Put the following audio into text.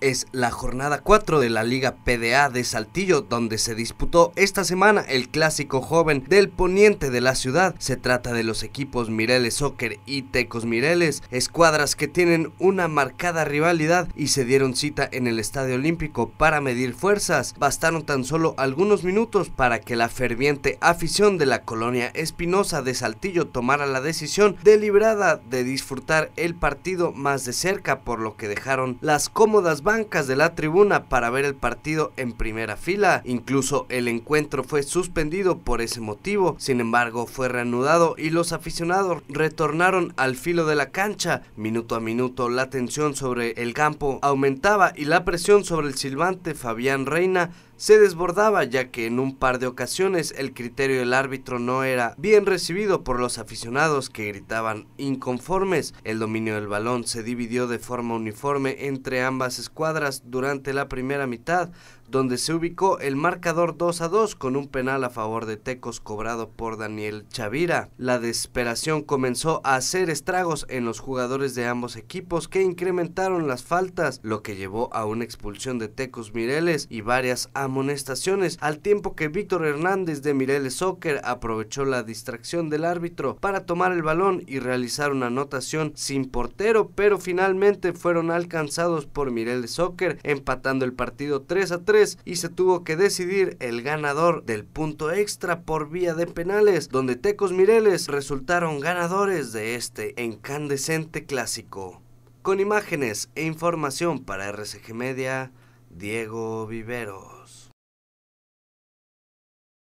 es la jornada 4 de la Liga PDA de Saltillo, donde se disputó esta semana el clásico joven del poniente de la ciudad. Se trata de los equipos Mireles Soccer y Tecos Mireles, escuadras que tienen una marcada rivalidad y se dieron cita en el Estadio Olímpico para medir fuerzas. Bastaron tan solo algunos minutos para que la ferviente afición de la colonia Espinosa de Saltillo tomara la decisión deliberada de disfrutar el partido más de cerca, por lo que dejaron las cómodas bancas de la tribuna para ver el partido en primera fila. Incluso el encuentro fue suspendido por ese motivo. Sin embargo, fue reanudado y los aficionados retornaron al filo de la cancha. Minuto a minuto la tensión sobre el campo aumentaba y la presión sobre el silbante Fabián Reina se desbordaba ya que en un par de ocasiones el criterio del árbitro no era bien recibido por los aficionados que gritaban inconformes. El dominio del balón se dividió de forma uniforme entre ambas escuelas cuadras durante la primera mitad, donde se ubicó el marcador 2 a 2 con un penal a favor de Tecos cobrado por Daniel Chavira. La desesperación comenzó a hacer estragos en los jugadores de ambos equipos que incrementaron las faltas, lo que llevó a una expulsión de Tecos Mireles y varias amonestaciones, al tiempo que Víctor Hernández de Mireles Soccer aprovechó la distracción del árbitro para tomar el balón y realizar una anotación sin portero, pero finalmente fueron alcanzados por Mireles Soccer, empatando el partido 3 a 3 y se tuvo que decidir el ganador del punto extra por vía de penales, donde Tecos Mireles resultaron ganadores de este incandescente clásico. Con imágenes e información para RCG Media, Diego Viveros.